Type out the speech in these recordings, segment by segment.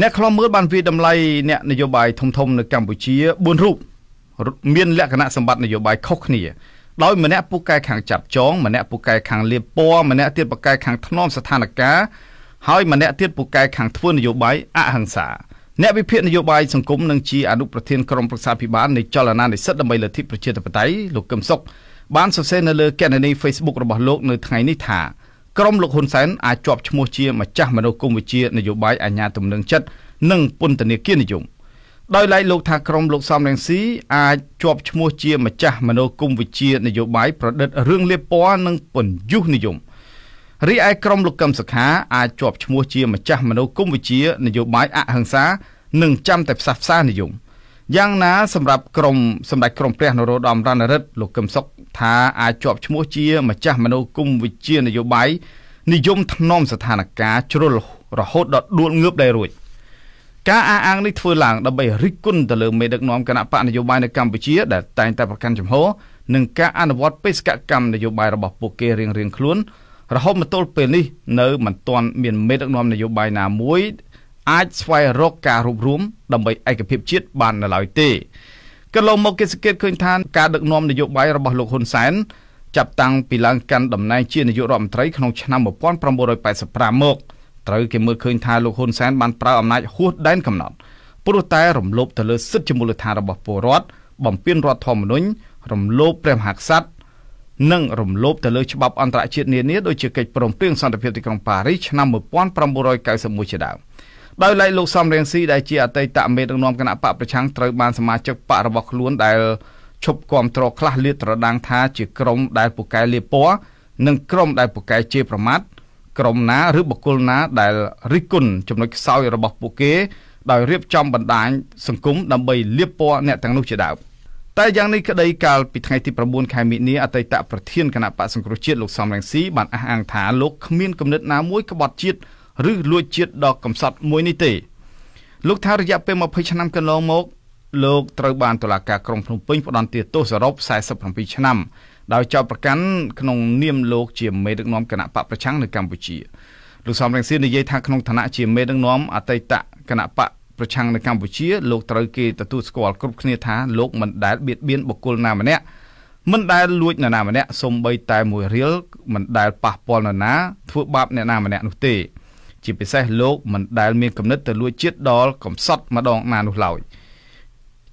អ្នកខ្លំមើលបានវាតម្លៃអ្នកនយោបាយធំធំនៅកម្ពុជា4រូបមានលក្ខណៈសម្បត្តិនយោបាយខុសគ្នាដោយម្នាក់ពូកែខាងចាប់ចងម្នាក់ពូកែខាងលៀបពណ៌ម្នាក់ទៀតពូកែខាងធ្នំស្ថានភាពហើយម្នាក់ទៀតពូកែខាងធ្វើនយោបាយអហិង្សាអ្នកវិភាគនយោបាយសង្គមនឹងជាអនុប្រធានក្រុមប្រឹក្សាភិបាលនៃចលនានិស្សិតដើម្បីលទ្ធិប្រជាធិបតេយ្យលោកកឹមសុខបានសរសេរនៅលើកណនី Facebook របស់លោកនៅថ្ងៃនេះថាក្រុមលោកហ៊ុនសែនអាចជាប់ឈ្មោះជាម្ចាស់មនោគមវិជ្ជា នយោបាយអាញាទំនឹងចិត្តនិងពន្ធនាគារនិយមដោយឡែកលោកថាក្រុមលោកសំរងស៊ីអាចជាប់ឈ្មោះជា ម្ចាស់មនោគមវិជ្ជា នយោបាយប្រឌិតរឿងលៀបពណ៌និងពន្យុះនិយមរីឯក្រុមលោកកឹមសុខាអាចជាប់ឈ្មោះជាម្ចាស់មនោគមវិជ្ជានយោបាយអហិង្សា និងចាំតែផ្សះផ្សានិយម។យ៉ាងណាសម្រាប់ក្រមសម្ដេចក្រមព្រះនរោត្តមរណរដ្ឋលោកកឹមសុខថាអាចជាប់ឈ្មោះជាម្ចាស់មនោគមវិជ្ជា នយោបាយនិយមធ្នំស្ថានភាពជ្រុលរហូតដល់ដួលងើបដែររួច ការអះអាងនេះធ្វើឡើងដើម្បីរិះគន់ទៅលើមេដឹកនាំគណៈបកនយោបាយនៅកម្ពុជាដែលតែងតែប្រកាន់ជំហរនឹងការអនុវត្តបេសកកម្មនយោបាយរបស់ពួកគេរៀងៗខ្លួនរហូតមកទល់ពេលនេះនៅមិនទាន់មានមេដឹកនាំនយោបាយណាមួយអាចស្វែងរកការរួបរวมដើម្បីឯកភាពជាតិបាននៅឡើយទេកន្លងមកគេសង្កេតឃើញថាការដឹកនាំនយោបាយរបស់លោកហ៊ុនសែន ចាប់តាំងពីឡើងកាន់តំណែងជានាយករដ្ឋមន្ត្រីក្នុងឆ្នាំ1985មកត្រូវគេមើលឃើញថាលោកហ៊ុនសែនបានប្រើអំណាចហួសដែនកំណត់ព្រោះតែរំលោភទៅលើសិទ្ធិជាមូលដ្ឋានរបស់ពលរដ្ឋបំពានរដ្ឋធម្មនុញ្ញរំលោភព្រះមហាក្សត្រនិងរំលោភទៅលើច្បាប់អន្តរជាតិនានាដូចជាកិច្ចព្រមព្រៀងសន្តិភាពទីក្រុងប៉ារីសឆ្នាំ1991ជាដើម។ដោយឡែកលោកសំរៀងស៊ីដែលជាអតីតមេដឹកនាំគណៈបកប្រឆាំងត្រូវបានសមាជិកបករបស់ខ្លួនដែលឈប់គាំទ្រខ្លះលាតត្រដាងថា ជាក្រុមដែលពូកែលាពណ៌និងក្រុមដែលពូកែជា ប្រមាថក្រុមណាឬបុគ្គលណា ដែលរិះគន់ចំណុចខ្សោយរបស់ពួកគេ ដោយរៀបចំបណ្ដាញសង្គមដើម្បីលាបពណ៌អ្នកទាំងនោះជាដើមតែយ៉ាងនេះក្តីកាលពីថ្ងៃទី9ខែមិនិអតីតប្រធានគណៈបកសង្គ្រោះជាតិលោកសំរងស៊ីបានអះអាងថាលោកគ្មានគំនិតណាមួយក្បត់ជាតិឬលួចជាតិដ៏កំសត់មួយនេះទេលោកថារយៈពេល20ឆ្នាំកន្លងមកលោកត្រូវបានតុលាការក្រុងភ្នំពេញផ្តន្ទាទោសសរុប47ឆ្នាំដោយចោទប្រកាន់ក្នុងនាមលោកជាមេដឹកនាំគណៈបកប្រឆាំងនៅកម្ពុជាលោកសំរងសៀននិយាយថាក្នុងឋានៈជាមេដឹកនាំអតីតគណៈបកប្រឆាំងនៅកម្ពុជាលោកត្រូវគេទទួលស្គាល់គ្រប់គ្នាថាលោកមិនដែលបៀតបៀនបុគ្គលណាម្នាក់មិនដែលលួចនរណាម្នាក់សូម្បីតែមួយរៀលមិនដែលប៉ះពាល់នរណាធ្វើបាបអ្នកណាម្នាក់នោះទេជាពិសេសលោកមិនដែលមានគំនិតទៅលួចជាតិដល់កំសត់ម្ដងណានោះឡើយ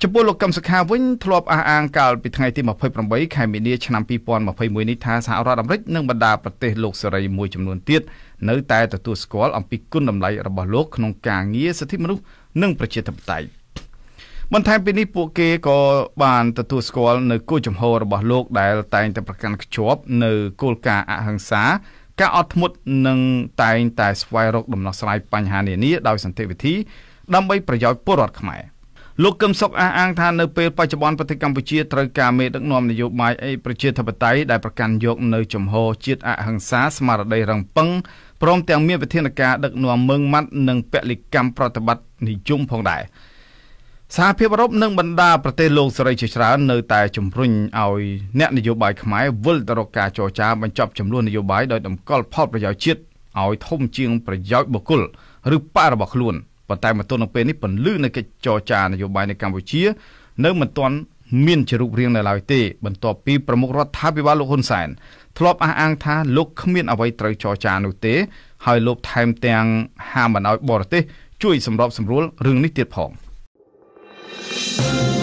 ចំពោះលោកកឹមសុខាវិញធ្លាប់អះអាងកាលពីថ្ងៃទី28ខែមីនាឆ្នាំ2021នេះថាសហរដ្ឋអាមេរិកនិងបណ្ដាប្រទេសលោកសេរីមួយចំនួនទៀតនៅតែទទួលស្គាល់អំពីគុណតម្លៃរបស់លោកក្នុងការងារសិទ្ធិមនុស្សនិងប្រជាធិបតេយ្យបន្ថែមពីនេះពួកគេក៏បានទទួលស្គាល់នៅគោលជំហររបស់លោកដែលតែងតែប្រកាន់ខ្ជាប់ នៅគោលការណ៍អហិង្សាការអត់ធ្មត់និងតែងតែស្វែងរកដំណោះស្រាយបញ្ហានានាដោយសន្តិវិធីដើម្បីប្រយោជន៍ពលរដ្ឋខ្មែរលោកកឹមសុខអះអាងថានៅពេលបច្ចុប្បន្នប្រទេសកម្ពុជាត្រូវការមេដឹកនាំនយោបាយអេប្រជាធិបតេយ្យដែលប្រកាន់យកនៅជំហរជាតិអហិង្សាស្មារតីរឹងប៉ឹងព្រមទាំងមានវិធានការដឹកនាំមើងម៉ាត់និងពលិកម្មប្រតិបត្តិនិយមផងដែរ។សហភាពអឺរ៉ុបនិងបណ្ដាប្រទេសលោកសេរីជាច្រើននៅតែជំរុញឲ្យអ្នកនយោបាយខ្មែរវិលទៅរកការចរចាបញ្ចប់ចំនួននយោបាយដោយតម្កល់ផលប្រយោជន៍ជាតិឲ្យធំជាងប្រយោជន៍បុគ្គលឬបករបស់ខ្លួនប៉ុន្តែមកទល់នឹងពេលនេះពន្លឺនៃកិច្ចចរចានយោបាយនៅកម្ពុជានៅមិនទាន់មានជារូបរាងនៅឡើយទេបន្ទាប់ពីប្រមុខរដ្ឋាភិបាលលោកហ៊ុនសែនធ្លាប់អះអាងថាលោកគ្មានអ្វីត្រូវចរចានោះទេហើយលោកថែមទាំងហាមមិនឲ្យបរទេសជួយសម្របសម្រួលរឿងនេះទៀតផង។ Thank you.